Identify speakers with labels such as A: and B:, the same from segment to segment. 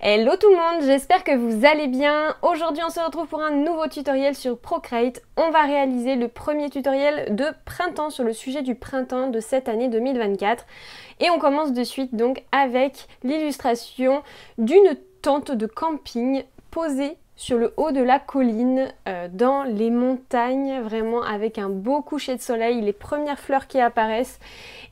A: Hello tout le monde, j'espère que vous allez bien. Aujourd'hui on se retrouve pour un nouveau tutoriel sur Procreate. On va réaliser le premier tutoriel de printemps sur le sujet du printemps de cette année 2024. Et on commence de suite donc avec l'illustration d'une tente de camping posée sur le haut de la colline, euh, dans les montagnes, vraiment avec un beau coucher de soleil, les premières fleurs qui apparaissent.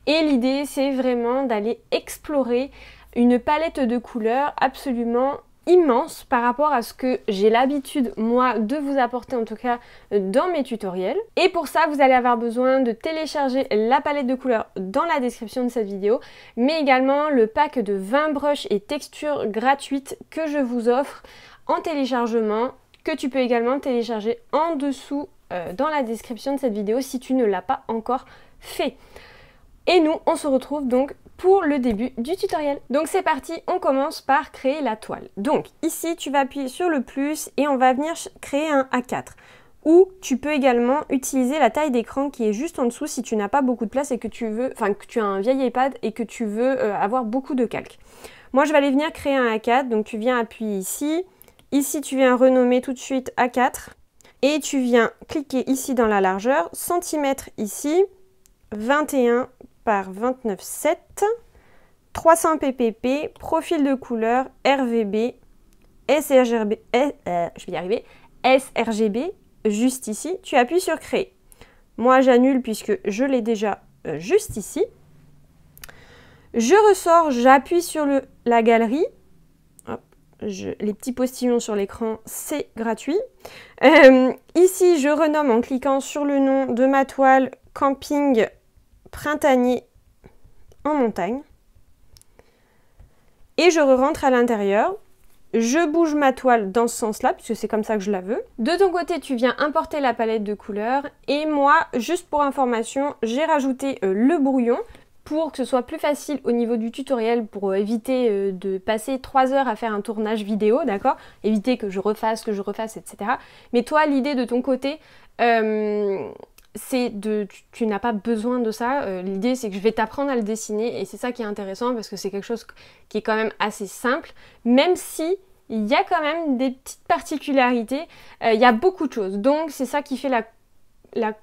A: Et l'idée, c'est vraiment d'aller explorer une palette de couleurs absolument immense par rapport à ce que j'ai l'habitude moi de vous apporter en tout cas dans mes tutoriels. Et pour ça vous allez avoir besoin de télécharger la palette de couleurs dans la description de cette vidéo mais également le pack de 20 brushes et textures gratuites que je vous offre en téléchargement que tu peux également télécharger en dessous euh, dans la description de cette vidéo si tu ne l'as pas encore fait. Et nous on se retrouve donc pour le début du tutoriel. Donc c'est parti, on commence par créer la toile. Donc ici, tu vas appuyer sur le plus et on va venir créer un A4 ou tu peux également utiliser la taille d'écran qui est juste en dessous si tu n'as pas beaucoup de place et que tu veux, enfin que tu as un vieil iPad et que tu veux euh, avoir beaucoup de calques. Moi je vais aller venir créer un A4, donc tu viens appuyer ici, ici tu viens renommer tout de suite A4 et tu viens cliquer ici dans la largeur, centimètres ici, 21 par 29,7, 300 ppp, profil de couleur, RVB, sRGB, euh, je vais y arriver, sRGB, juste ici, tu appuies sur créer. Moi j'annule puisque je l'ai déjà euh, juste ici. Je ressors, j'appuie sur le, la galerie. les petits postillons sur l'écran, c'est gratuit. Euh, ici, je renomme en cliquant sur le nom de ma toile Camping printanier en montagne. Et je re rentre à l'intérieur. Je bouge ma toile dans ce sens-là, puisque c'est comme ça que je la veux. De ton côté, tu viens importer la palette de couleurs. Et moi, juste pour information, j'ai rajouté euh, le brouillon pour que ce soit plus facile au niveau du tutoriel, pour euh, éviter euh, de passer 3 heures à faire un tournage vidéo, d'accord Éviter que je refasse, que je refasse, etc. Mais toi, l'idée de ton côté, c'est de tu, n'as pas besoin de ça. Euh, l'idée c'est que je vais t'apprendre à le dessiner et c'est ça qui est intéressant parce que c'est quelque chose qui est quand même assez simple, même si il y a quand même des petites particularités, euh, il y a beaucoup de choses. Donc c'est ça qui fait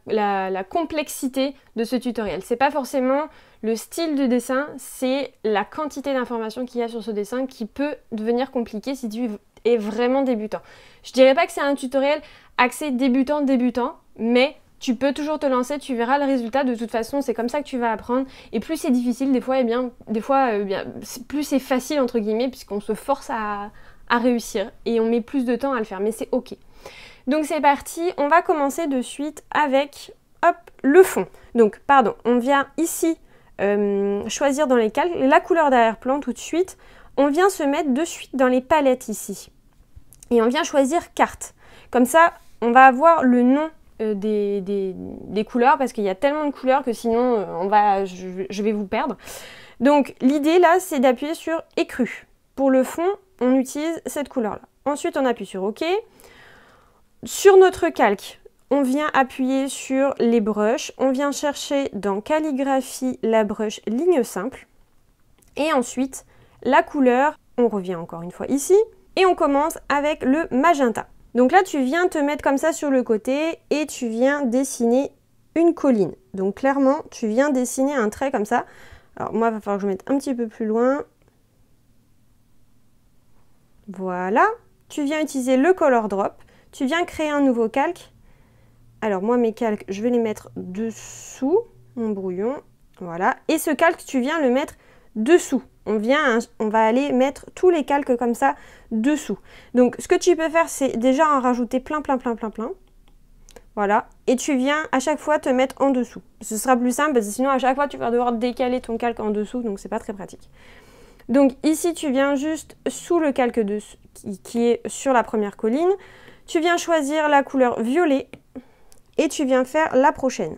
A: la, complexité de ce tutoriel. C'est pas forcément le style de dessin, c'est la quantité d'informations qu'il y a sur ce dessin qui peut devenir compliqué si tu es vraiment débutant. Je dirais pas que c'est un tutoriel axé débutant-débutant, mais tu peux toujours te lancer, tu verras le résultat. De toute façon, c'est comme ça que tu vas apprendre. Et plus c'est difficile, des fois, eh bien, des fois, euh, plus c'est facile entre guillemets, puisqu'on se force à, réussir et on met plus de temps à le faire. Mais c'est ok. Donc c'est parti. On va commencer de suite avec hop le fond. Donc pardon, on vient ici euh, choisir dans les calques la couleur d'arrière-plan tout de suite. On vient se mettre de suite dans les palettes ici. Et on vient choisir carte. Comme ça, on va avoir le nom euh, des, couleurs parce qu'il y a tellement de couleurs que sinon euh, on va, je, vais vous perdre. Donc l'idée là c'est d'appuyer sur écru. Pour le fond on utilise cette couleur là. Ensuite on appuie sur OK. Sur notre calque on vient appuyer sur les brushes, on vient chercher dans calligraphie la brush ligne simple et ensuite la couleur, on revient encore une fois ici et on commence avec le magenta. Donc là, tu viens te mettre comme ça sur le côté et tu viens dessiner une colline. Donc clairement, tu viens dessiner un trait comme ça. Alors moi, il va falloir que je mette un petit peu plus loin. Voilà. Tu viens utiliser le color drop. Tu viens créer un nouveau calque. Alors moi, mes calques, je vais les mettre dessous mon brouillon. Voilà. Et ce calque, tu viens le mettre dessous. On, vient, on va aller mettre tous les calques comme ça dessous. Donc ce que tu peux faire, c'est déjà en rajouter plein, plein, plein, plein, plein. Voilà. Et tu viens à chaque fois te mettre en dessous. Ce sera plus simple parce que sinon à chaque fois tu vas devoir décaler ton calque en dessous, donc c'est pas très pratique. Donc ici tu viens juste sous le calque de, qui est sur la première colline. Tu viens choisir la couleur violet et tu viens faire la prochaine.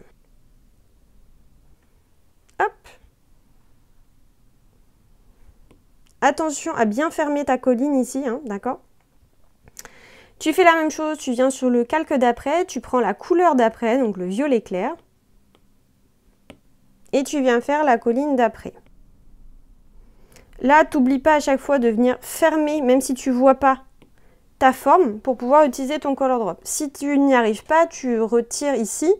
A: Hop Attention à bien fermer ta colline ici, hein, d'accord Tu fais la même chose, tu viens sur le calque d'après, tu prends la couleur d'après, donc le violet clair, et tu viens faire la colline d'après. Là, t'oublies pas à chaque fois de venir fermer, même si tu vois pas ta forme, pour pouvoir utiliser ton color drop. Si tu n'y arrives pas, tu retires ici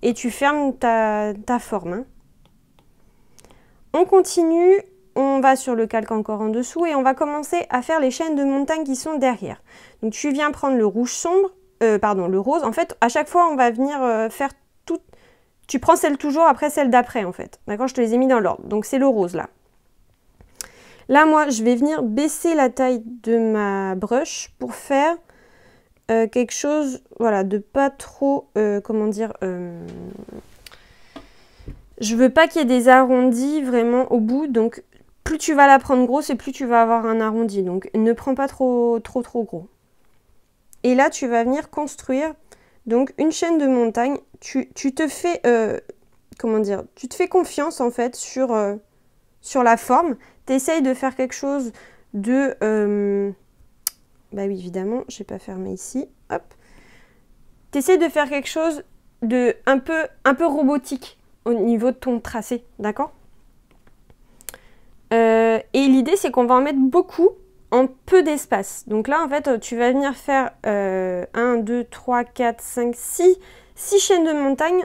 A: et tu fermes ta, forme. Hein. On continue on va sur le calque encore en dessous et on va commencer à faire les chaînes de montagne qui sont derrière. Donc tu viens prendre le rouge sombre, euh, pardon, le rose. En fait, à chaque fois, on va venir euh, faire tout... Tu prends celle toujours après celle d'après, en fait. D'accord Je te les ai mis dans l'ordre. Donc c'est le rose, là. Là, moi, je vais venir baisser la taille de ma brush pour faire euh, quelque chose, voilà, de pas trop, comment dire... Je veux pas qu'il y ait des arrondis vraiment au bout, donc plus tu vas la prendre grosse et plus tu vas avoir un arrondi. Donc ne prends pas trop trop trop gros. Et là, tu vas venir construire donc une chaîne de montagne. Tu, tu te fais euh, comment dire Tu te fais confiance en fait sur, euh, sur la forme. Tu essayes de faire quelque chose de euh, bah oui évidemment, j'ai pas fermé ici. Hop. Tu essayes de faire quelque chose de un peu un peu robotique au niveau de ton tracé, d'accord euh, et l'idée, c'est qu'on va en mettre beaucoup en peu d'espace. Donc là, en fait, euh, tu vas venir faire 1, 2, 3, 4, 5, 6, 6 chaînes de montagne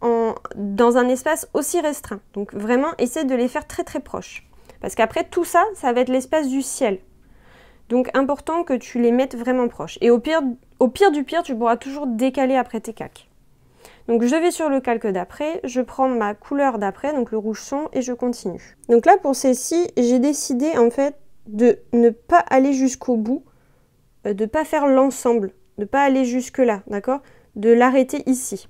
A: en, dans un espace aussi restreint. Donc vraiment, essaie de les faire très très proches. Parce qu'après, tout ça, ça va être l'espace du ciel. Donc important que tu les mettes vraiment proches. Et au pire, au pire du pire, tu pourras toujours décaler après tes cacs. Donc je vais sur le calque d'après, je prends ma couleur d'après, donc le rouge son, et je continue. Donc là, pour celle-ci, j'ai décidé en fait de ne pas aller jusqu'au bout, euh, de ne pas faire l'ensemble, de pas aller jusque-là, d'accord De l'arrêter ici.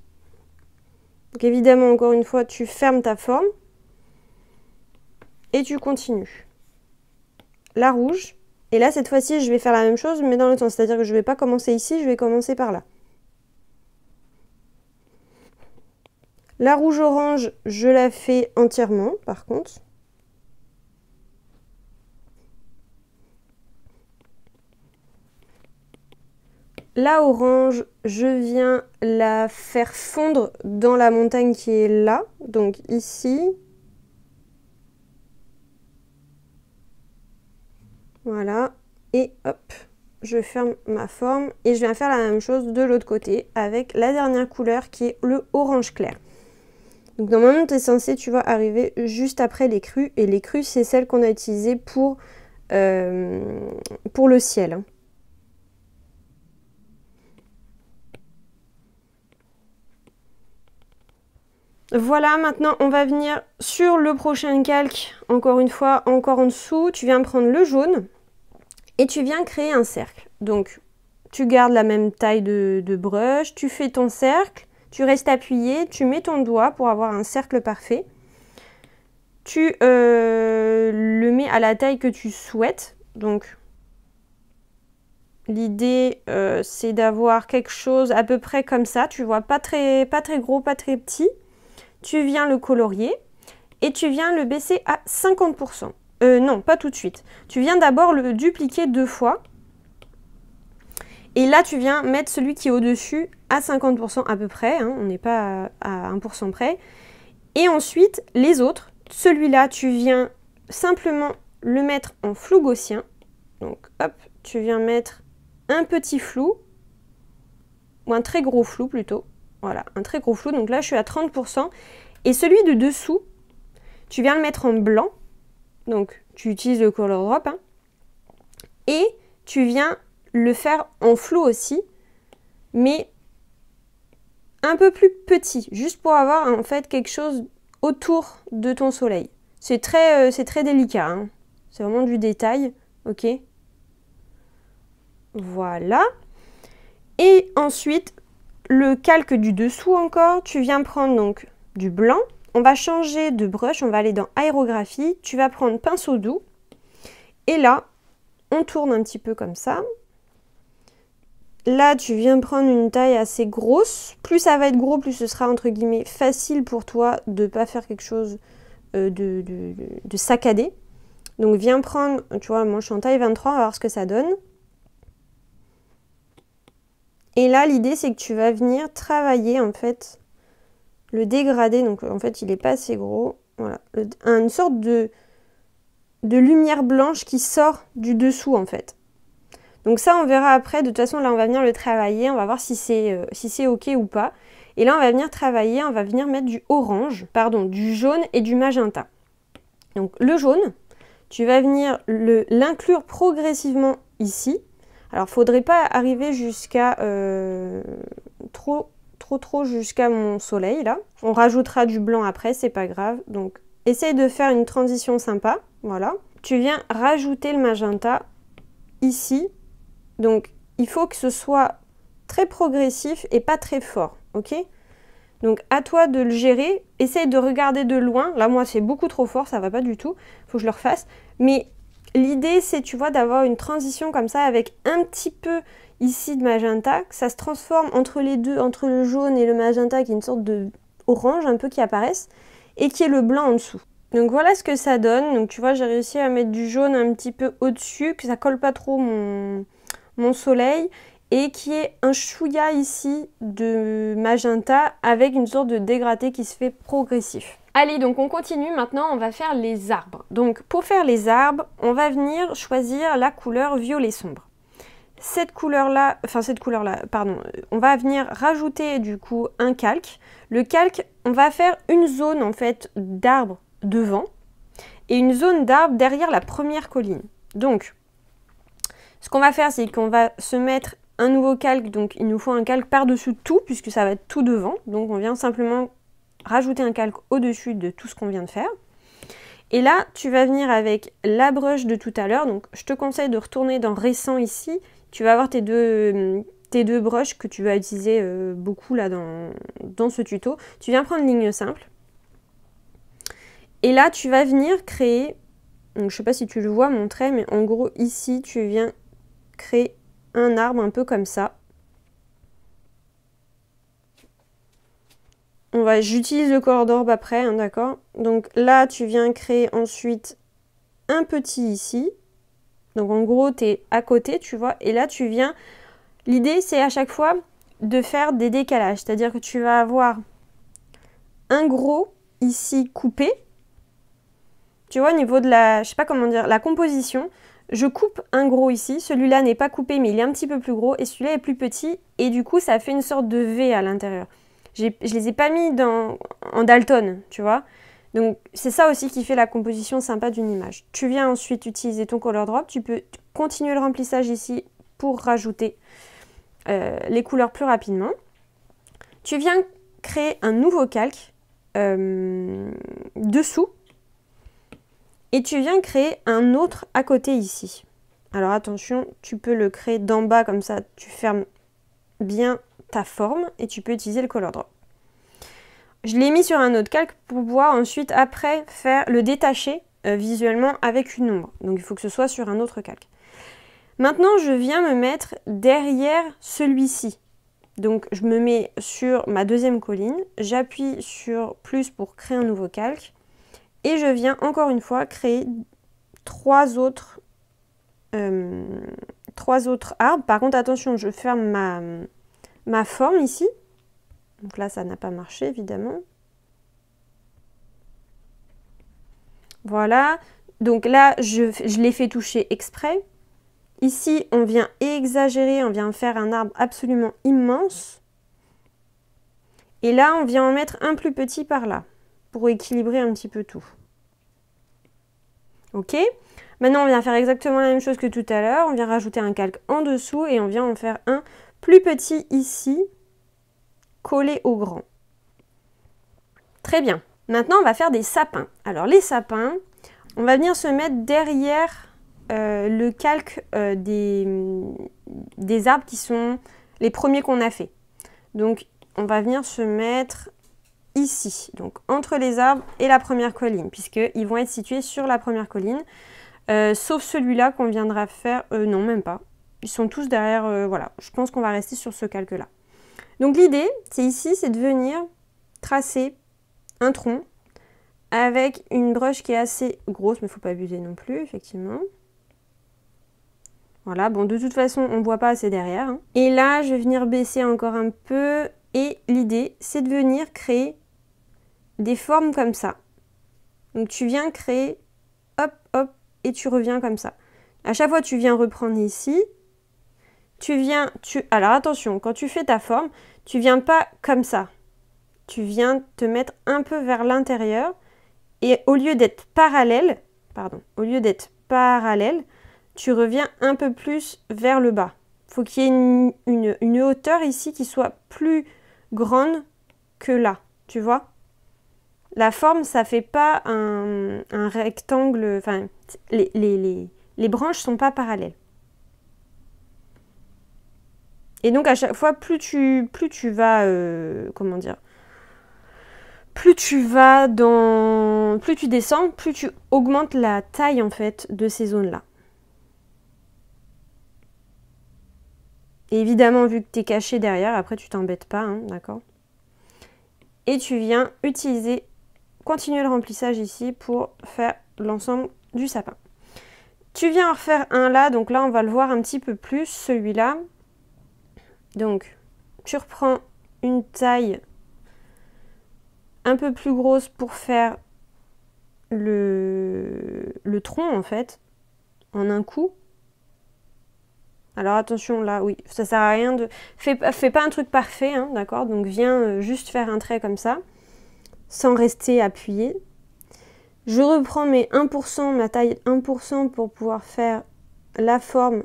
A: Donc évidemment, encore une fois, tu fermes ta forme et tu continues. La rouge. Et là, cette fois-ci, je vais faire la même chose, mais dans le temps. C'est-à-dire que je ne vais pas commencer ici, je vais commencer par là. La rouge orange, je la fais entièrement par contre. La orange, je viens la faire fondre dans la montagne qui est là, donc ici. Voilà, et hop, je ferme ma forme et je viens faire la même chose de l'autre côté avec la dernière couleur qui est le orange clair. Donc normalement, tu es censé, tu vois, arriver juste après les crues. Et les crues, c'est celles qu'on a utilisées pour, euh, pour le ciel. Hein. Voilà, maintenant on va venir sur le prochain calque, encore une fois, encore en dessous. Tu viens prendre le jaune et tu viens créer un cercle. Donc tu gardes la même taille de, de brush, tu fais ton cercle tu restes appuyé, tu mets ton doigt pour avoir un cercle parfait. Tu euh, le mets à la taille que tu souhaites. Donc, l'idée, euh, c'est d'avoir quelque chose à peu près comme ça. Tu vois, pas très, pas très gros, pas très petit. Tu viens le colorier et tu viens le baisser à 50%. Euh, non, pas tout de suite. Tu viens d'abord le dupliquer deux fois. Et là, tu viens mettre celui qui est au-dessus à 50% à peu près, hein, on n'est pas à 1% près. Et ensuite, les autres, celui-là, tu viens simplement le mettre en flou gaussien. Donc hop, tu viens mettre un petit flou, ou un très gros flou plutôt. Voilà, un très gros flou. Donc là, je suis à 30%. Et celui de dessous, tu viens le mettre en blanc. Donc tu utilises le color drop. Hein. et tu viens le faire en flou aussi, mais un peu plus petit, juste pour avoir en fait quelque chose autour de ton soleil. C'est très, euh, c'est très délicat, hein. c'est vraiment du détail, ok Voilà. Et ensuite, le calque du dessous encore, tu viens prendre donc du blanc. On va changer de brush, on va aller dans aérographie. Tu vas prendre pinceau doux. Et là, on tourne un petit peu comme ça. Là, tu viens prendre une taille assez grosse. Plus ça va être gros, plus ce sera entre guillemets facile pour toi de ne pas faire quelque chose euh, de, saccadé. Donc viens prendre, tu vois, moi je suis en taille 23, on va voir ce que ça donne. Et là, l'idée, c'est que tu vas venir travailler, en fait, le dégradé. Donc, en fait, il n'est pas assez gros. Voilà. Euh, une sorte de lumière blanche qui sort du dessous, en fait. Donc ça, on verra après. De toute façon, là, on va venir le travailler. On va voir euh, si c'est OK ou pas. Et là, on va venir travailler, on va venir mettre du orange, pardon, du jaune et du magenta. Donc le jaune, tu vas venir l'inclure progressivement ici. Alors, faudrait pas arriver jusqu'à euh, trop, trop, trop jusqu'à mon soleil là. On rajoutera du blanc après, c'est pas grave. Donc, essaye de faire une transition sympa. Voilà. Tu viens rajouter le magenta ici donc, il faut que ce soit très progressif et pas très fort, ok Donc, à toi de le gérer. Essaye de regarder de loin. Là, moi, c'est beaucoup trop fort, ça va pas du tout. Faut que je le refasse. Mais l'idée, c'est, tu vois, d'avoir une transition comme ça avec un petit peu ici de magenta, que ça se transforme entre les deux, entre le jaune et le magenta, qui est une sorte de orange un peu qui apparaissent, et qui est le blanc en dessous. Donc voilà ce que ça donne. Donc tu vois, j'ai réussi à mettre du jaune un petit peu au-dessus, que ça colle pas trop mon, mon soleil et qui est un chouïa ici de magenta avec une sorte de dégradé qui se fait progressif. Allez, donc on continue maintenant, on va faire les arbres. Donc pour faire les arbres, on va venir choisir la couleur violet sombre. Cette couleur-là, enfin cette couleur-là, pardon, euh, on va venir rajouter du coup un calque. Le calque, on va faire une zone en fait d'arbres devant et une zone d'arbres derrière la première colline. Donc ce qu'on va faire, c'est qu'on va se mettre un nouveau calque, donc il nous faut un calque par-dessus tout, puisque ça va être tout devant. Donc on vient simplement rajouter un calque au-dessus de tout ce qu'on vient de faire. Et là, tu vas venir avec la brush de tout à l'heure. Donc je te conseille de retourner dans récent ici. Tu vas avoir tes deux, tes deux que tu vas utiliser euh, beaucoup là dans, ce tuto. Tu viens prendre ligne simple. Et là, tu vas venir créer, donc je sais pas si tu le vois, mon trait, mais en gros ici, tu viens créer un arbre un peu comme ça. On va, j'utilise le corps d'orbe après, hein, d'accord Donc là, tu viens créer ensuite un petit ici. Donc en gros, tu es à côté, tu vois. Et là, tu viens... L'idée, c'est à chaque fois de faire des décalages. C'est-à-dire que tu vas avoir un gros ici coupé. Tu vois, au niveau de la... Je sais pas comment dire, la composition. Je coupe un gros ici, celui-là n'est pas coupé mais il est un petit peu plus gros et celui-là est plus petit et du coup ça fait une sorte de V à l'intérieur. Je les ai pas mis dans, en Dalton, tu vois. Donc c'est ça aussi qui fait la composition sympa d'une image. Tu viens ensuite utiliser ton color drop, tu peux continuer le remplissage ici pour rajouter euh, les couleurs plus rapidement. Tu viens créer un nouveau calque euh, dessous et tu viens créer un autre à côté ici. Alors attention, tu peux le créer d'en bas comme ça, tu fermes bien ta forme et tu peux utiliser le color drop. Je l'ai mis sur un autre calque pour pouvoir ensuite après faire le détacher euh, visuellement avec une ombre. Donc il faut que ce soit sur un autre calque. Maintenant, je viens me mettre derrière celui-ci. Donc je me mets sur ma deuxième colline, j'appuie sur plus pour créer un nouveau calque. Et je viens encore une fois créer trois autres, euh, trois autres arbres. Par contre, attention, je ferme ma, ma forme ici. Donc là, ça n'a pas marché, évidemment. Voilà. Donc là, je, je l'ai fait toucher exprès. Ici, on vient exagérer, on vient faire un arbre absolument immense. Et là, on vient en mettre un plus petit par là pour équilibrer un petit peu tout. Ok Maintenant, on vient faire exactement la même chose que tout à l'heure. On vient rajouter un calque en dessous et on vient en faire un plus petit ici, collé au grand. Très bien. Maintenant, on va faire des sapins. Alors, les sapins, on va venir se mettre derrière euh, le calque euh, des, des arbres qui sont les premiers qu'on a fait. Donc, on va venir se mettre ici, donc entre les arbres et la première colline, puisqu'ils vont être situés sur la première colline, euh, sauf celui-là qu'on viendra faire, euh, non même pas, ils sont tous derrière, euh, voilà, je pense qu'on va rester sur ce calque-là. Donc l'idée, c'est ici, c'est de venir tracer un tronc avec une broche qui est assez grosse, mais faut pas abuser non plus, effectivement. Voilà, bon, de toute façon, on ne voit pas assez derrière. Hein. Et là, je vais venir baisser encore un peu. Et l'idée, c'est de venir créer des formes comme ça. Donc tu viens créer, hop, hop, et tu reviens comme ça. À chaque fois, tu viens reprendre ici. Tu viens, tu... Alors attention, quand tu fais ta forme, tu viens pas comme ça. Tu viens te mettre un peu vers l'intérieur. Et au lieu d'être parallèle, pardon, au lieu d'être parallèle, tu reviens un peu plus vers le bas. Faut qu'il y ait une hauteur ici qui soit plus grande que là, tu vois la forme, ça fait pas un, rectangle, enfin, les, les, les, branches sont pas parallèles. Et donc à chaque fois, plus tu, plus tu vas, euh, comment dire, plus tu vas dans, plus tu descends, plus tu augmentes la taille en fait de ces zones-là. Et évidemment, vu que tu es caché derrière, après tu t'embêtes pas, hein, d'accord Et tu viens utiliser continuer le remplissage ici pour faire l'ensemble du sapin. Tu viens en refaire un là, donc là on va le voir un petit peu plus, celui-là. Donc tu reprends une taille un peu plus grosse pour faire le, le tronc en fait, en un coup. Alors attention là, oui, ça sert à rien de... Fais, pas un truc parfait, hein, d'accord Donc viens euh, juste faire un trait comme ça sans rester appuyé. Je reprends mes 1%, ma taille 1% pour pouvoir faire la forme.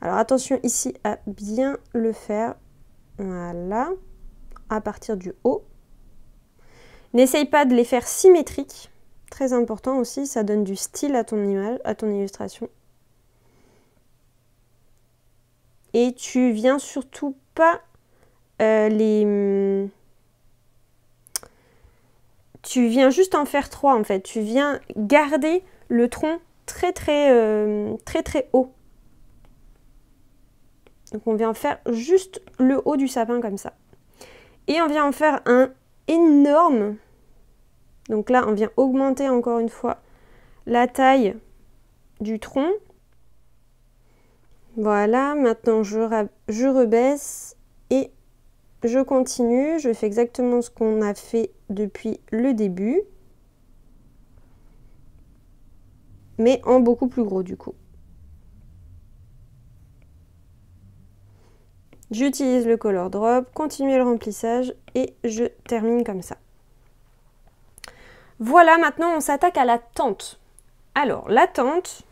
A: Alors attention ici à bien le faire. Voilà, à partir du haut. N'essaye pas de les faire symétriques. Très important aussi, ça donne du style à ton image, à ton illustration. Et tu viens surtout pas euh, les hum, tu viens juste en faire trois en fait. Tu viens garder le tronc très très euh, très très haut. Donc on vient faire juste le haut du sapin comme ça. Et on vient en faire un énorme. Donc là on vient augmenter encore une fois la taille du tronc. Voilà, maintenant je, je rebaisse je continue, je fais exactement ce qu'on a fait depuis le début. Mais en beaucoup plus gros du coup. J'utilise le color drop, continuer le remplissage et je termine comme ça. Voilà, maintenant on s'attaque à la tente. Alors, la tente,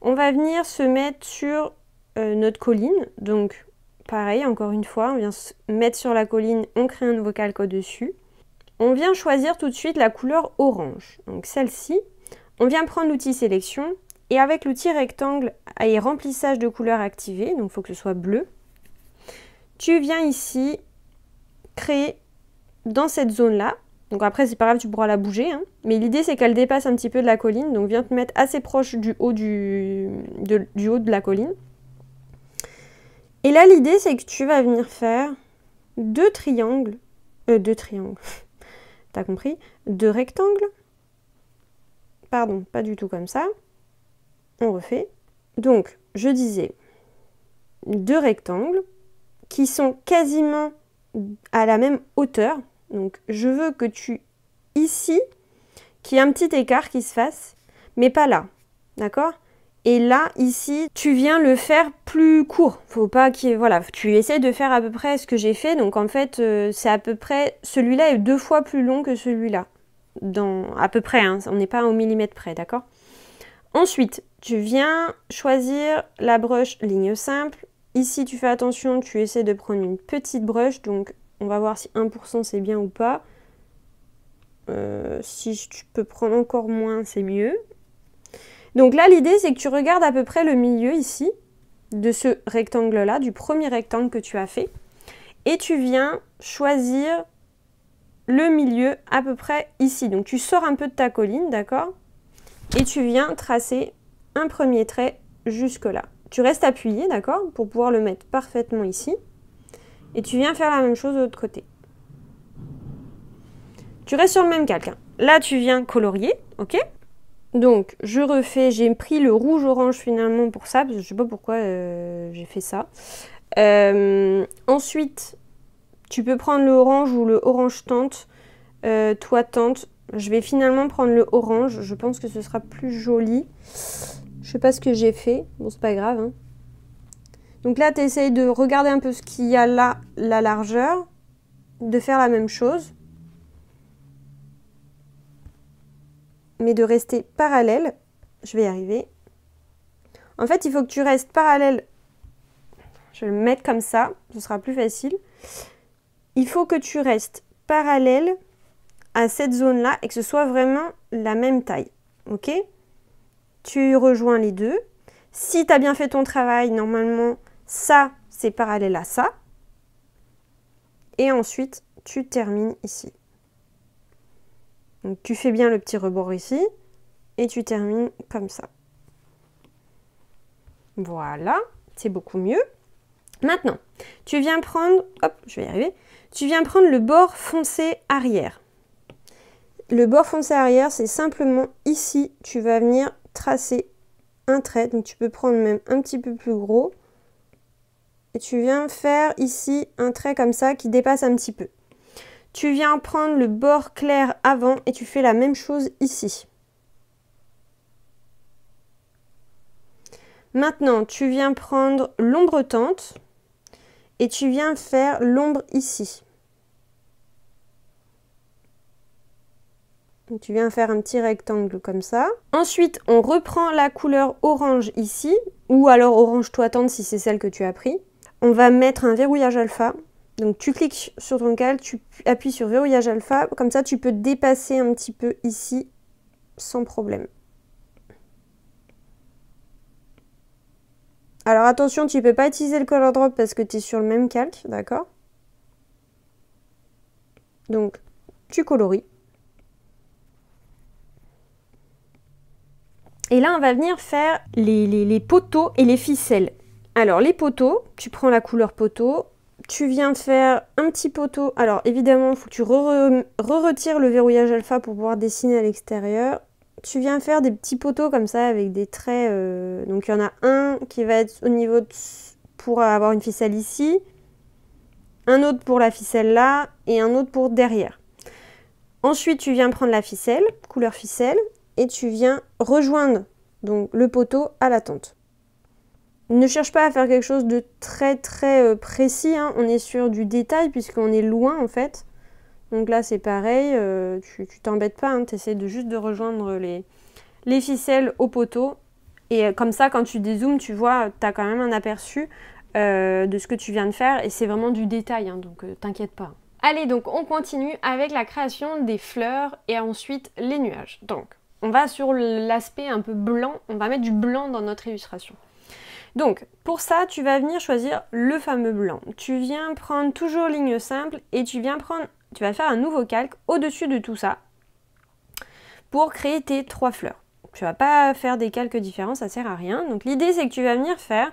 A: on va venir se mettre sur euh, notre colline. Donc, Pareil, encore une fois, on vient se mettre sur la colline, on crée un nouveau calque au-dessus. On vient choisir tout de suite la couleur orange, donc celle-ci. On vient prendre l'outil sélection et avec l'outil rectangle et remplissage de couleurs activé, donc il faut que ce soit bleu, tu viens ici créer dans cette zone-là. Donc après, c'est pas grave, tu pourras la bouger. Hein. Mais l'idée, c'est qu'elle dépasse un petit peu de la colline. Donc viens te mettre assez proche du haut, du haut de la colline. Et là, l'idée, c'est que tu vas venir faire deux triangles, euh, deux triangles, t'as compris, deux rectangles, pardon, pas du tout comme ça, on refait. Donc, je disais deux rectangles qui sont quasiment à la même hauteur. Donc, je veux que tu, ici, qu'il y ait un petit écart qui se fasse, mais pas là, d'accord et là, ici, tu viens le faire plus court. Faut pas qu'il voilà, tu essaies de faire à peu près ce que j'ai fait. Donc en fait, euh, c'est à peu près celui-là est deux fois plus long que celui-là. à peu près, hein. on n'est pas au millimètre près, d'accord Ensuite, tu viens choisir la broche ligne simple. Ici, tu fais attention, tu essaies de prendre une petite broche. Donc on va voir si 1% c'est bien ou pas. Euh, si tu peux prendre encore moins, c'est mieux. Donc là, l'idée, c'est que tu regardes à peu près le milieu ici, de ce rectangle-là, du premier rectangle que tu as fait, et tu viens choisir le milieu à peu près ici. Donc tu sors un peu de ta colline, d'accord Et tu viens tracer un premier trait jusque-là. Tu restes appuyé, d'accord Pour pouvoir le mettre parfaitement ici. Et tu viens faire la même chose de l'autre côté. Tu restes sur le même calque. Hein. Là, tu viens colorier, ok donc, je refais, j'ai pris le rouge orange finalement pour ça, parce que je sais pas pourquoi euh, j'ai fait ça. Euh, ensuite, tu peux prendre le orange ou le orange tente. Euh, toi tente, je vais finalement prendre le orange, je pense que ce sera plus joli. Je sais pas ce que j'ai fait, bon c'est pas grave. Hein. Donc là, tu essayes de regarder un peu ce qu'il y a là, la largeur, de faire la même chose. mais de rester parallèle. Je vais y arriver. En fait, il faut que tu restes parallèle. Je vais le mettre comme ça, ce sera plus facile. Il faut que tu restes parallèle à cette zone-là et que ce soit vraiment la même taille. Ok Tu rejoins les deux. Si tu as bien fait ton travail, normalement, ça, c'est parallèle à ça. Et ensuite, tu termines ici. Donc tu fais bien le petit rebord ici et tu termines comme ça. Voilà, c'est beaucoup mieux. Maintenant, tu viens prendre, hop, je vais y arriver, tu viens prendre le bord foncé arrière. Le bord foncé arrière, c'est simplement ici, tu vas venir tracer un trait, donc tu peux prendre même un petit peu plus gros, et tu viens faire ici un trait comme ça qui dépasse un petit peu. Tu viens prendre le bord clair avant et tu fais la même chose ici. Maintenant, tu viens prendre l'ombre tente et tu viens faire l'ombre ici. tu viens faire un petit rectangle comme ça. Ensuite, on reprend la couleur orange ici, ou alors orange toi tente si c'est celle que tu as pris. On va mettre un verrouillage alpha donc tu cliques sur ton calque, tu appuies sur verrouillage alpha, comme ça tu peux dépasser un petit peu ici sans problème. Alors attention, tu ne peux pas utiliser le color drop parce que tu es sur le même calque, d'accord Donc tu coloris. Et là, on va venir faire les poteaux et les ficelles. Alors les poteaux, tu prends la couleur poteau, tu viens faire un petit poteau. Alors évidemment, il faut que tu re-retires le verrouillage alpha pour pouvoir dessiner à l'extérieur. Tu viens faire des petits poteaux comme ça avec des traits. Euh, donc il y en a un qui va être au niveau pour avoir une ficelle ici, un autre pour la ficelle là et un autre pour derrière. Ensuite, tu viens prendre la ficelle, couleur ficelle, et tu viens rejoindre donc le poteau à la tente ne cherche pas à faire quelque chose de très très euh, précis. Hein. On est sur du détail puisqu'on est loin en fait. Donc là c'est pareil, euh, tu t'embêtes pas, hein. tu essaies de juste de rejoindre les, les ficelles au poteau. Et euh, comme ça quand tu dézoomes, tu vois, tu as quand même un aperçu de ce que tu viens de faire. Et c'est vraiment du détail, hein. donc t'inquiète pas. Allez donc on continue avec la création des fleurs et ensuite les nuages. Donc on va sur l'aspect un peu blanc, on va mettre du blanc dans notre illustration. Donc, pour ça, tu vas venir choisir le fameux blanc. Tu viens prendre toujours ligne simple et tu viens prendre, tu vas faire un nouveau calque au-dessus de tout ça pour créer tes trois fleurs. Tu vas pas faire des calques différents, ça sert à rien. Donc l'idée c'est que tu vas venir faire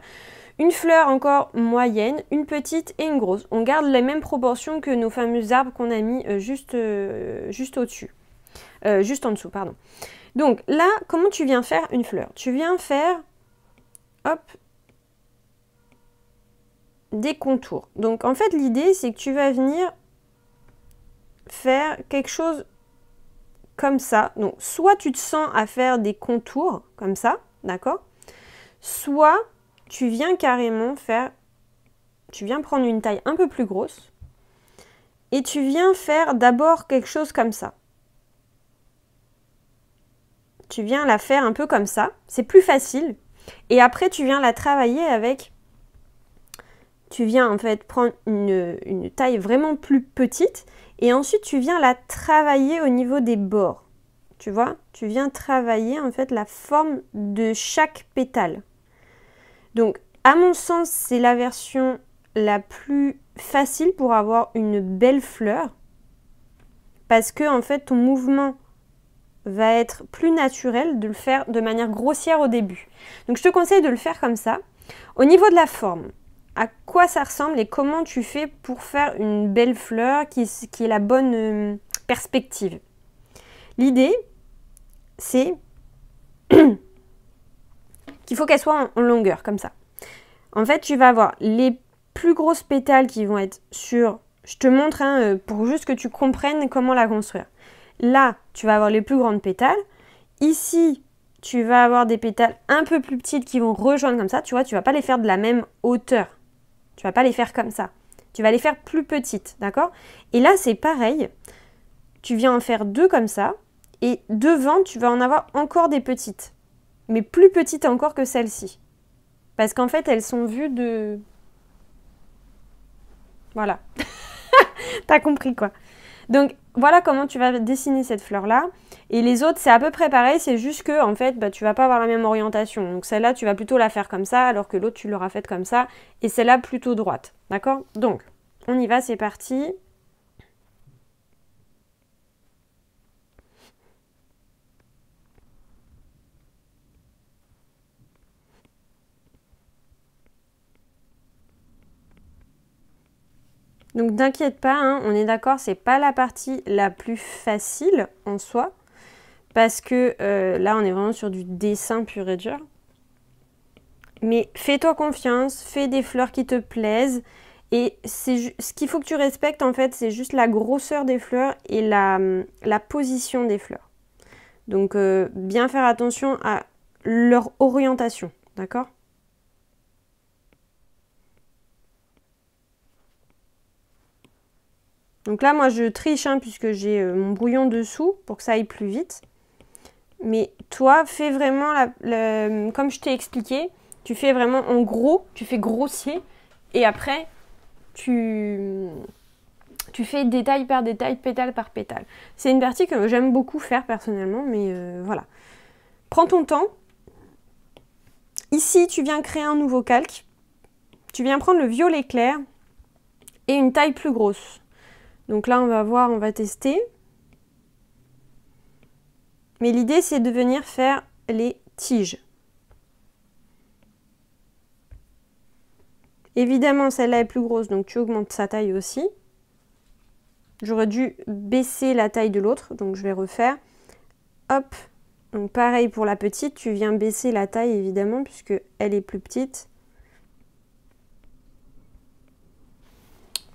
A: une fleur encore moyenne, une petite et une grosse. On garde les mêmes proportions que nos fameux arbres qu'on a mis euh, juste, euh, juste au-dessus. Euh, juste en dessous, pardon. Donc là, comment tu viens faire une fleur Tu viens faire, hop, des contours. Donc en fait l'idée c'est que tu vas venir faire quelque chose comme ça. Donc soit tu te sens à faire des contours comme ça, d'accord Soit tu viens carrément faire tu viens prendre une taille un peu plus grosse et tu viens faire d'abord quelque chose comme ça. Tu viens la faire un peu comme ça, c'est plus facile et après tu viens la travailler avec tu viens en fait prendre une, taille vraiment plus petite et ensuite tu viens la travailler au niveau des bords. Tu vois, tu viens travailler en fait la forme de chaque pétale. Donc à mon sens, c'est la version la plus facile pour avoir une belle fleur parce que en fait ton mouvement va être plus naturel de le faire de manière grossière au début. Donc je te conseille de le faire comme ça. Au niveau de la forme, à quoi ça ressemble et comment tu fais pour faire une belle fleur qui, qui est la bonne euh, perspective. L'idée, c'est qu'il faut qu'elle soit en, longueur, comme ça. En fait, tu vas avoir les plus grosses pétales qui vont être sur... Je te montre hein, euh, pour juste que tu comprennes comment la construire. Là, tu vas avoir les plus grandes pétales. Ici, tu vas avoir des pétales un peu plus petites qui vont rejoindre comme ça. Tu vois, tu vas pas les faire de la même hauteur. Tu vas pas les faire comme ça. Tu vas les faire plus petites, d'accord Et là, c'est pareil. Tu viens en faire deux comme ça. Et devant, tu vas en avoir encore des petites. Mais plus petites encore que celles-ci. Parce qu'en fait, elles sont vues de... Voilà. T'as compris quoi donc voilà comment tu vas dessiner cette fleur-là. Et les autres, c'est à peu près pareil, c'est juste que en fait, bah, tu vas pas avoir la même orientation. Donc celle-là, tu vas plutôt la faire comme ça, alors que l'autre, tu l'auras faite comme ça, et celle-là plutôt droite. D'accord Donc, on y va, c'est parti. Donc t'inquiète pas, hein, on est d'accord, c'est pas la partie la plus facile en soi, parce que euh, là on est vraiment sur du dessin pur et dur. Mais fais-toi confiance, fais des fleurs qui te plaisent, et ce qu'il faut que tu respectes en fait, c'est juste la grosseur des fleurs et la, position des fleurs. Donc euh, bien faire attention à leur orientation, d'accord Donc là, moi, je triche hein, puisque j'ai euh, mon brouillon dessous pour que ça aille plus vite. Mais toi, fais vraiment, comme je t'ai expliqué, tu fais vraiment en gros, tu fais grossier. Et après, tu, fais détail par détail, pétale par pétale. C'est une partie que j'aime beaucoup faire personnellement, mais euh, voilà. Prends ton temps. Ici, tu viens créer un nouveau calque. Tu viens prendre le violet clair et une taille plus grosse. Donc là, on va voir, on va tester. Mais l'idée, c'est de venir faire les tiges. Évidemment, celle-là est plus grosse, donc tu augmentes sa taille aussi. J'aurais dû baisser la taille de l'autre, donc je vais refaire. Hop, donc pareil pour la petite, tu viens baisser la taille évidemment, puisque elle est plus petite.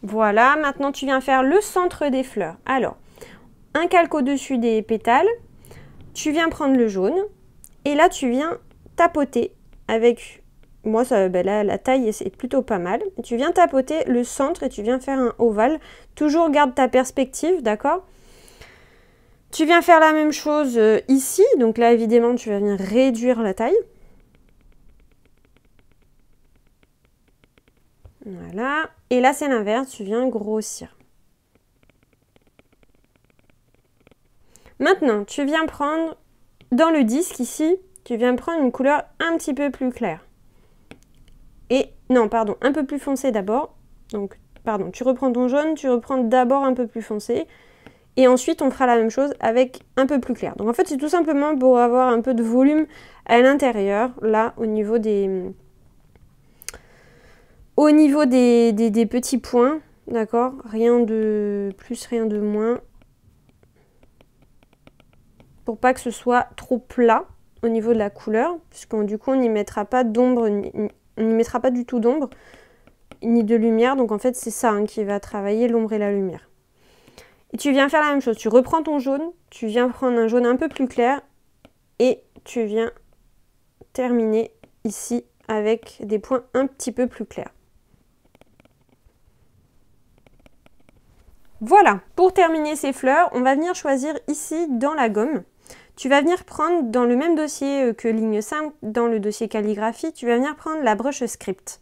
A: Voilà, maintenant tu viens faire le centre des fleurs. Alors, un calque au-dessus des pétales, tu viens prendre le jaune, et là tu viens tapoter avec, moi ça, ben là, la taille c'est plutôt pas mal, tu viens tapoter le centre et tu viens faire un ovale, toujours garde ta perspective, d'accord Tu viens faire la même chose euh, ici, donc là évidemment tu vas venir réduire la taille. Voilà, et là, c'est l'inverse, tu viens grossir. Maintenant, tu viens prendre, dans le disque ici, tu viens prendre une couleur un petit peu plus claire. Et, non, pardon, un peu plus foncé d'abord. Donc, pardon, tu reprends ton jaune, tu reprends d'abord un peu plus foncé. Et ensuite, on fera la même chose avec un peu plus clair. Donc en fait, c'est tout simplement pour avoir un peu de volume à l'intérieur, là, au niveau des, au niveau des, petits points, d'accord Rien de plus, rien de moins. Pour pas que ce soit trop plat au niveau de la couleur, puisqu'on du coup on n'y mettra pas d'ombre, on n'y mettra pas du tout d'ombre, ni de lumière. Donc en fait c'est ça hein, qui va travailler l'ombre et la lumière. Et tu viens faire la même chose, tu reprends ton jaune, tu viens prendre un jaune un peu plus clair et tu viens terminer ici avec des points un petit peu plus clairs. Voilà, pour terminer ces fleurs, on va venir choisir ici dans la gomme. Tu vas venir prendre dans le même dossier euh, que ligne 5, dans le dossier calligraphie, tu vas venir prendre la broche script.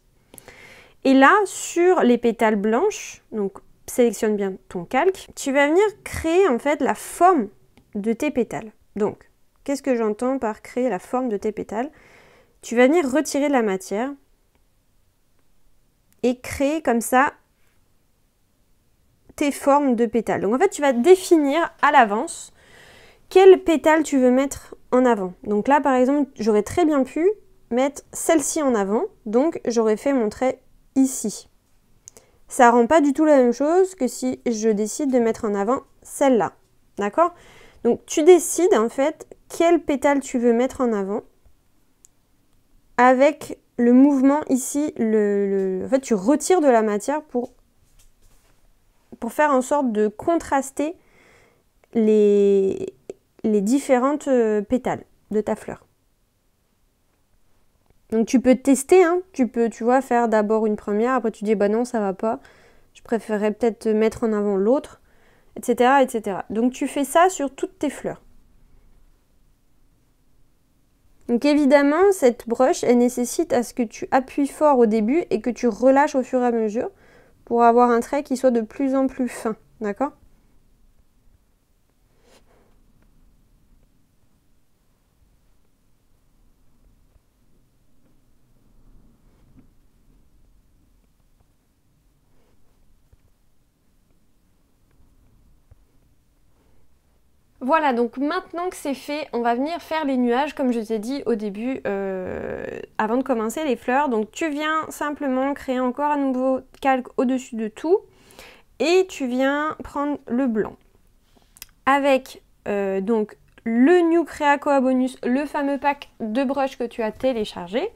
A: Et là, sur les pétales blanches, donc sélectionne bien ton calque, tu vas venir créer en fait la forme de tes pétales. Donc, qu'est-ce que j'entends par créer la forme de tes pétales Tu vas venir retirer de la matière et créer comme ça formes de pétales. Donc en fait, tu vas définir à l'avance quel pétale tu veux mettre en avant. Donc là, par exemple, j'aurais très bien pu mettre celle-ci en avant, donc j'aurais fait mon trait ici. Ça rend pas du tout la même chose que si je décide de mettre en avant celle-là. D'accord Donc tu décides en fait quel pétale tu veux mettre en avant avec le mouvement ici, le, le... en fait tu retires de la matière pour pour faire en sorte de contraster les, les différentes euh, pétales de ta fleur. Donc tu peux tester, hein. tu peux, tu vois, faire d'abord une première, après tu dis bah non ça va pas, je préférerais peut-être mettre en avant l'autre, etc., etc. Donc tu fais ça sur toutes tes fleurs. Donc évidemment, cette broche, elle nécessite à ce que tu appuies fort au début et que tu relâches au fur et à mesure pour avoir un trait qui soit de plus en plus fin. D'accord Voilà, donc maintenant que c'est fait, on va venir faire les nuages, comme je t'ai dit au début, euh, avant de commencer les fleurs. Donc tu viens simplement créer encore un nouveau calque au-dessus de tout, et tu viens prendre le blanc. Avec euh, donc le New Crea Coa Bonus, le fameux pack de broches que tu as téléchargé,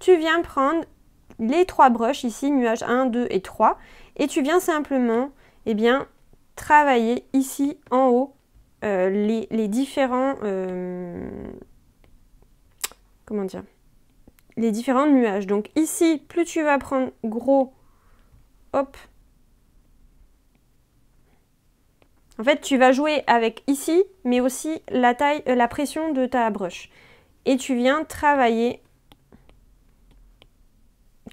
A: tu viens prendre les trois brushes ici, nuages 1, 2 et 3, et tu viens simplement, eh bien, travailler ici en haut euh, les, différents euh, comment dire les différents nuages. Donc ici, plus tu vas prendre gros, hop. En fait, tu vas jouer avec ici, mais aussi la taille, euh, la pression de ta brush. Et tu viens travailler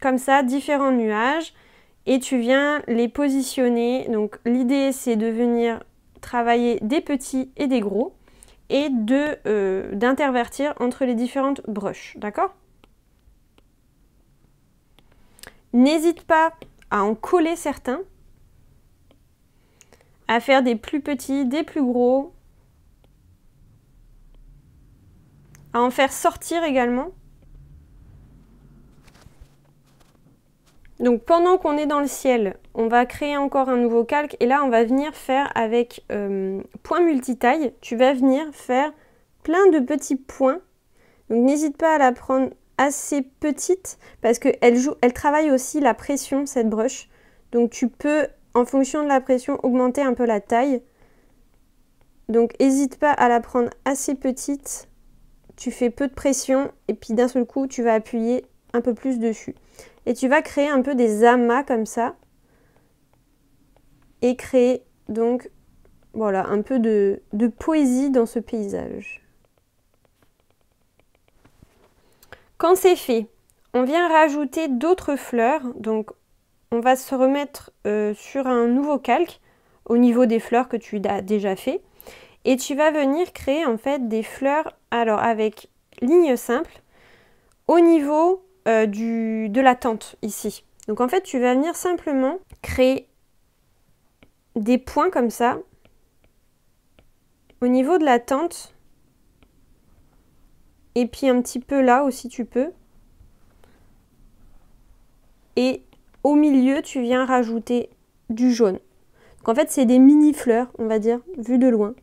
A: comme ça différents nuages et tu viens les positionner. Donc l'idée c'est de venir travailler des petits et des gros et euh, d'intervertir entre les différentes brushes, d'accord N'hésite pas à en coller certains, à faire des plus petits, des plus gros, à en faire sortir également. Donc pendant qu'on est dans le ciel, on va créer encore un nouveau calque et là on va venir faire avec point euh, point multitaille, tu vas venir faire plein de petits points. Donc n'hésite pas à la prendre assez petite parce qu'elle joue, elle travaille aussi la pression cette brush. Donc tu peux en fonction de la pression augmenter un peu la taille. Donc n'hésite pas à la prendre assez petite. Tu fais peu de pression et puis d'un seul coup tu vas appuyer un peu plus dessus et tu vas créer un peu des amas comme ça et créer donc voilà un peu de, poésie dans ce paysage. Quand c'est fait, on vient rajouter d'autres fleurs. Donc on va se remettre euh, sur un nouveau calque au niveau des fleurs que tu as déjà fait. Et tu vas venir créer en fait des fleurs alors avec ligne simple au niveau euh, du, de la tente ici. Donc en fait, tu vas venir simplement créer des points comme ça au niveau de la tente et puis un petit peu là aussi tu peux. Et au milieu, tu viens rajouter du jaune. Donc en fait, c'est des mini fleurs, on va dire, vu de loin.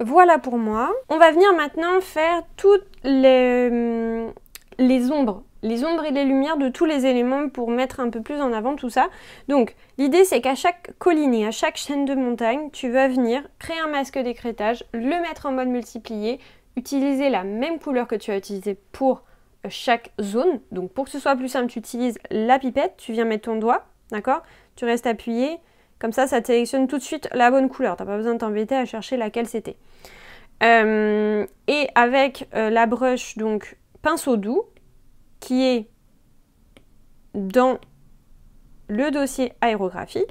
A: Voilà pour moi. On va venir maintenant faire toutes les, hum, les ombres les ombres et les lumières de tous les éléments pour mettre un peu plus en avant tout ça. Donc l'idée c'est qu'à chaque colline et à chaque chaîne de montagne, tu vas venir créer un masque d'écrétage, le mettre en mode multiplié, utiliser la même couleur que tu as utilisée pour euh, chaque zone. Donc pour que ce soit plus simple, tu utilises la pipette, tu viens mettre ton doigt, d'accord Tu restes appuyé, comme ça, ça te sélectionne tout de suite la bonne couleur. T'as pas besoin de t'embêter à chercher laquelle c'était. Euh, et avec euh, la brush, donc pinceau doux, qui est dans le dossier aérographie,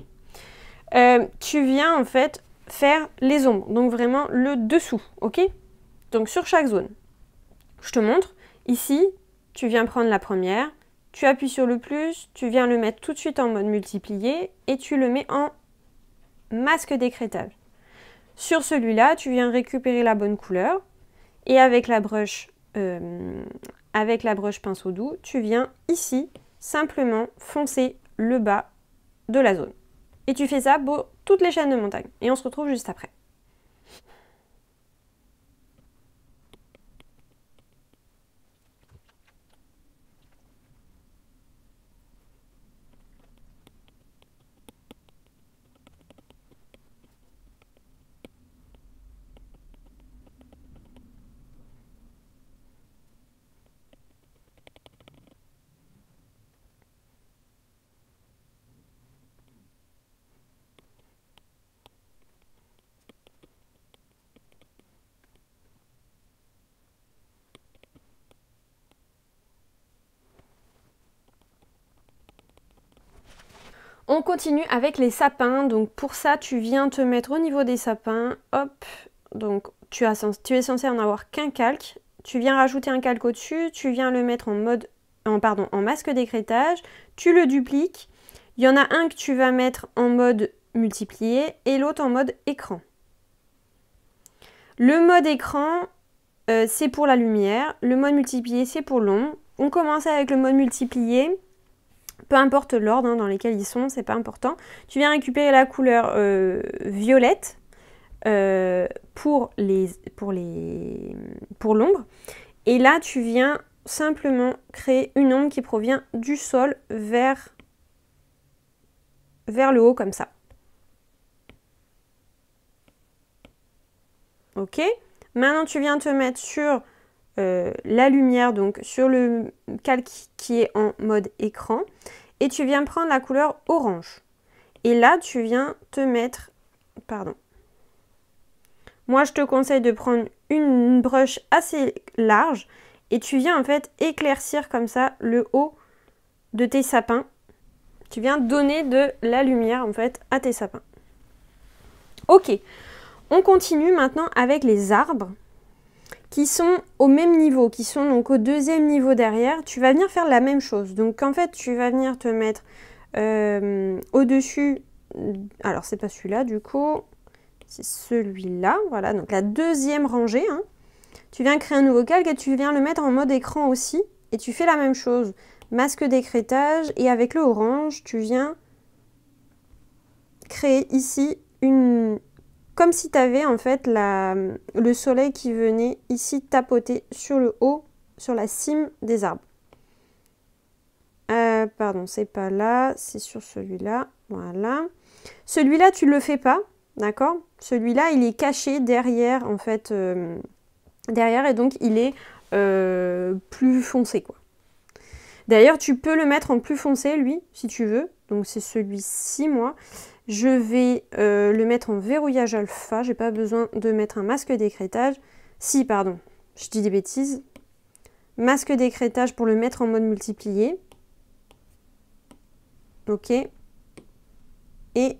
A: euh, tu viens en fait faire les ombres, donc vraiment le dessous, ok Donc sur chaque zone. Je te montre, ici, tu viens prendre la première, tu appuies sur le plus, tu viens le mettre tout de suite en mode multiplié et tu le mets en masque décrétable. Sur celui-là, tu viens récupérer la bonne couleur et avec la broche, euh, avec la broche pinceau doux, tu viens ici simplement foncer le bas de la zone. Et tu fais ça pour toutes les chaînes de montagne. Et on se retrouve juste après. On continue avec les sapins. Donc pour ça, tu viens te mettre au niveau des sapins. Hop. Donc tu, es censé en avoir qu'un calque. Tu viens rajouter un calque au-dessus. Tu viens le mettre en mode, en, pardon, en masque d'écrétage. Tu le dupliques. Il y en a un que tu vas mettre en mode multiplié et l'autre en mode écran. Le mode écran, euh, c'est pour la lumière. Le mode multiplié, c'est pour l'ombre. On commence avec le mode multiplié peu importe l'ordre hein, dans lequel ils sont, c'est pas important. Tu viens récupérer la couleur euh, violette euh, pour les pour les pour l'ombre. Et là, tu viens simplement créer une ombre qui provient du sol vers vers le haut comme ça. Ok. Maintenant, tu viens te mettre sur euh, la lumière donc sur le calque qui est en mode écran et tu viens prendre la couleur orange. Et là, tu viens te mettre... Pardon. Moi, je te conseille de prendre une brush assez large et tu viens en fait éclaircir comme ça le haut de tes sapins. Tu viens donner de la lumière en fait à tes sapins. Ok, on continue maintenant avec les arbres qui sont au même niveau, qui sont donc au deuxième niveau derrière, tu vas venir faire la même chose. Donc en fait, tu vas venir te mettre euh, au-dessus, alors c'est pas celui-là du coup, c'est celui-là, voilà, donc la deuxième rangée. Hein. Tu viens créer un nouveau calque et tu viens le mettre en mode écran aussi, et tu fais la même chose. Masque d'écrétage, et avec le orange, tu viens créer ici une, comme si tu avais en fait le soleil qui venait ici tapoter sur le haut, sur la cime des arbres. Euh, pardon, c'est pas là, c'est sur celui-là. Voilà. Celui-là, tu ne le fais pas, d'accord Celui-là, il est caché derrière, en fait, euh, derrière, et donc il est euh, plus foncé, quoi. D'ailleurs, tu peux le mettre en plus foncé, lui, si tu veux. Donc c'est celui-ci, moi. Je vais euh, le mettre en verrouillage alpha. J'ai pas besoin de mettre un masque d'écrétage. Si, pardon, je dis des bêtises. Masque d'écrétage pour le mettre en mode multiplié. Ok. Et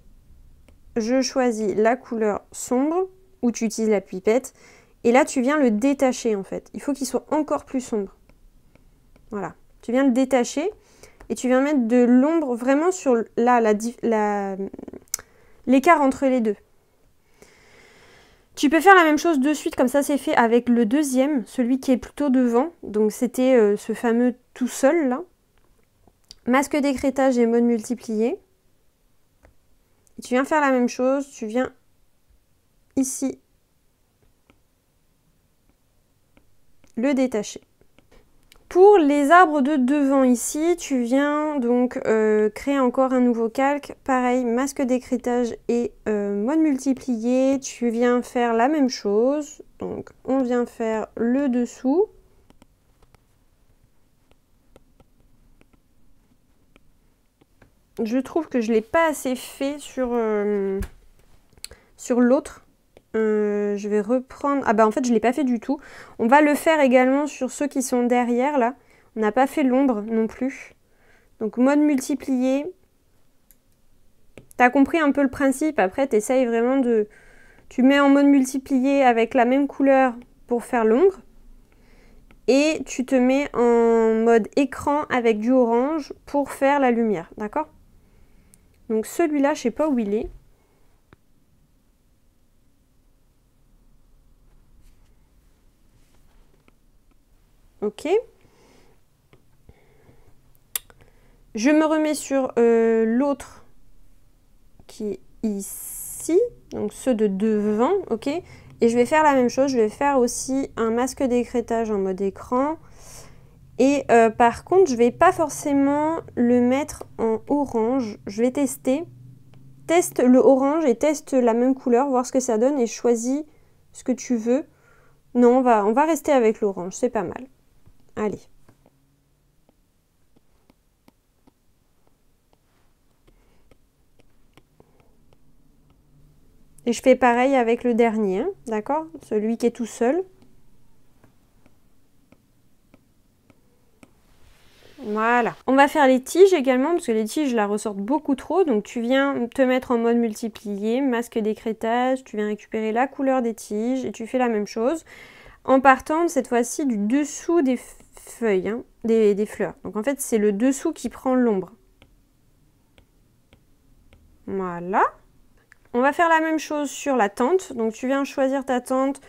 A: je choisis la couleur sombre, où tu utilises la pipette. Et là, tu viens le détacher en fait. Il faut qu'il soit encore plus sombre. Voilà. Tu viens le détacher et tu viens mettre de l'ombre vraiment sur là, l'écart entre les deux. Tu peux faire la même chose de suite, comme ça c'est fait avec le deuxième, celui qui est plutôt devant. Donc c'était euh, ce fameux tout seul là. Masque d'écrétage et mode multiplié. tu viens faire la même chose, tu viens ici le détacher. Pour les arbres de devant ici, tu viens donc euh, créer encore un nouveau calque. Pareil, masque d'écritage et euh, mode multiplié. Tu viens faire la même chose. Donc on vient faire le dessous. Je trouve que je ne l'ai pas assez fait sur, euh, sur l'autre. Euh, je vais reprendre. Ah bah en fait, je ne l'ai pas fait du tout. On va le faire également sur ceux qui sont derrière là. On n'a pas fait l'ombre non plus. Donc mode multiplié. T'as compris un peu le principe. Après, tu essayes vraiment de... Tu mets en mode multiplié avec la même couleur pour faire l'ombre. Et tu te mets en mode écran avec du orange pour faire la lumière. D'accord Donc celui-là, je sais pas où il est. Ok. Je me remets sur euh, l'autre qui est ici, donc ceux de devant, ok Et je vais faire la même chose, je vais faire aussi un masque d'écrétage en mode écran. Et euh, par contre, je vais pas forcément le mettre en orange, je vais tester. Teste le orange et teste la même couleur, voir ce que ça donne et choisis ce que tu veux. Non, on va rester avec l'orange, c'est pas mal. Allez. Et je fais pareil avec le dernier, hein, d'accord Celui qui est tout seul. Voilà. On va faire les tiges également, parce que les tiges, la ressortent beaucoup trop. Donc tu viens te mettre en mode multiplié, masque d'écrétage, tu viens récupérer la couleur des tiges et tu fais la même chose en partant cette fois-ci du dessous des, feuilles, hein, des, fleurs. Donc en fait, c'est le dessous qui prend l'ombre. Voilà. On va faire la même chose sur la tente. Donc tu viens choisir ta tente,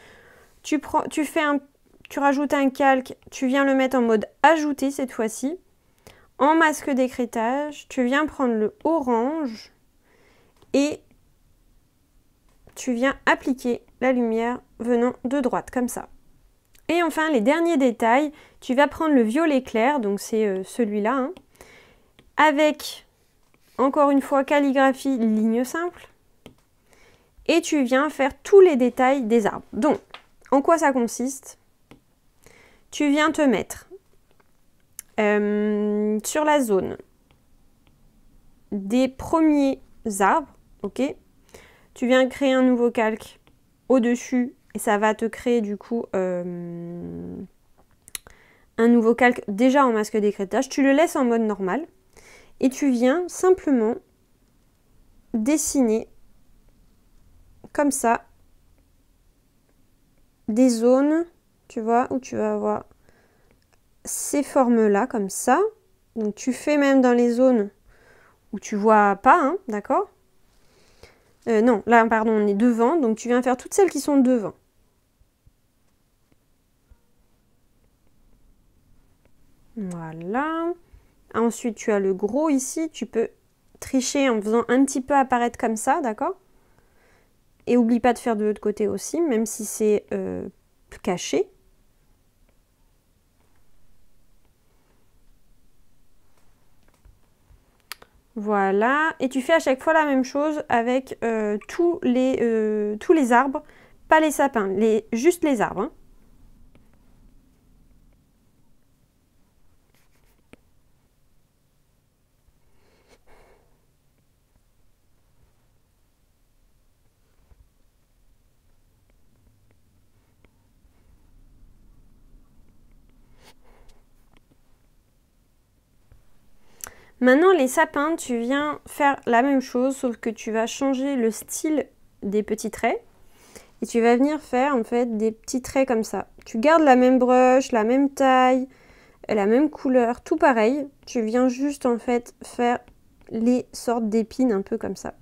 A: tu, prends, tu, fais un, tu rajoutes un calque, tu viens le mettre en mode ajouter cette fois-ci. En masque d'écrétage, tu viens prendre le orange et tu viens appliquer la lumière venant de droite, comme ça. Et enfin, les derniers détails, tu vas prendre le violet clair, donc c'est euh, celui-là, hein, avec, encore une fois, calligraphie, ligne simple, et tu viens faire tous les détails des arbres. Donc, en quoi ça consiste Tu viens te mettre euh, sur la zone des premiers arbres, ok Tu viens créer un nouveau calque au-dessus et ça va te créer du coup euh, un nouveau calque déjà en masque d'écrétage. Tu le laisses en mode normal et tu viens simplement dessiner comme ça des zones, tu vois, où tu vas avoir ces formes-là comme ça. Donc tu fais même dans les zones où tu vois pas, hein, d'accord euh, Non, là, pardon, on est devant, donc tu viens faire toutes celles qui sont devant. Voilà. Ensuite, tu as le gros ici. Tu peux tricher en faisant un petit peu apparaître comme ça, d'accord Et oublie pas de faire de l'autre côté aussi, même si c'est euh, caché. Voilà, et tu fais à chaque fois la même chose avec euh, tous, les, euh, tous les arbres, pas les sapins, les, juste les arbres. Hein. Maintenant, les sapins, tu viens faire la même chose, sauf que tu vas changer le style des petits traits. Et tu vas venir faire en fait des petits traits comme ça. Tu gardes la même broche, la même taille, la même couleur, tout pareil. Tu viens juste en fait faire les sortes d'épines un peu comme ça.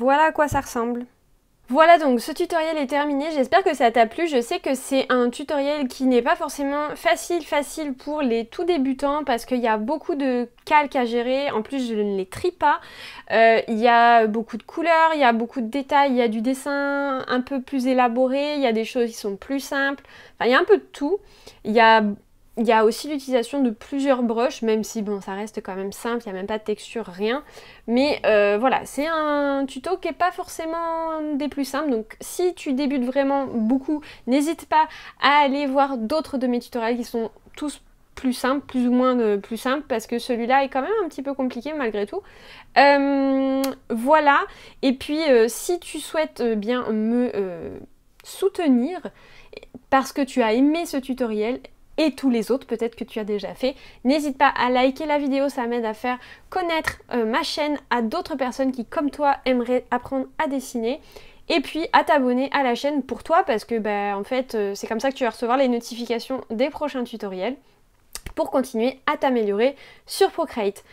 A: Voilà à quoi ça ressemble. Voilà donc ce tutoriel est terminé, j'espère que ça t'a plu, je sais que c'est un tutoriel qui n'est pas forcément facile facile pour les tout débutants parce qu'il y a beaucoup de calques à gérer, en plus je ne les trie pas, euh, il y a beaucoup de couleurs, il y a beaucoup de détails, il y a du dessin un peu plus élaboré, il y a des choses qui sont plus simples, enfin il y a un peu de tout, il y a il y a aussi l'utilisation de plusieurs brushes, même si bon, ça reste quand même simple, il n'y a même pas de texture, rien. Mais euh, voilà, c'est un tuto qui n'est pas forcément des plus simples. Donc si tu débutes vraiment beaucoup, n'hésite pas à aller voir d'autres de mes tutoriels qui sont tous plus simples, plus ou moins euh, plus simples, parce que celui-là est quand même un petit peu compliqué malgré tout. Euh, voilà, et puis si tu souhaites bien me soutenir parce que tu as aimé ce tutoriel, et tous les autres peut-être que tu as déjà fait. N'hésite pas à liker la vidéo, ça m'aide à faire connaître euh, ma chaîne à d'autres personnes qui comme toi aimeraient apprendre à dessiner et puis à t'abonner à la chaîne pour toi parce que ben en fait euh, c'est comme ça que tu vas recevoir les notifications des prochains tutoriels pour continuer à t'améliorer sur Procreate.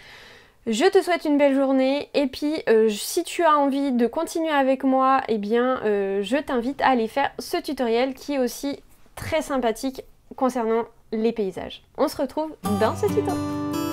A: Je te souhaite une belle journée et puis euh, si tu as envie de continuer avec moi, eh bien je t'invite à aller faire ce tutoriel qui est aussi très sympathique concernant les paysages. On se retrouve dans ce tuto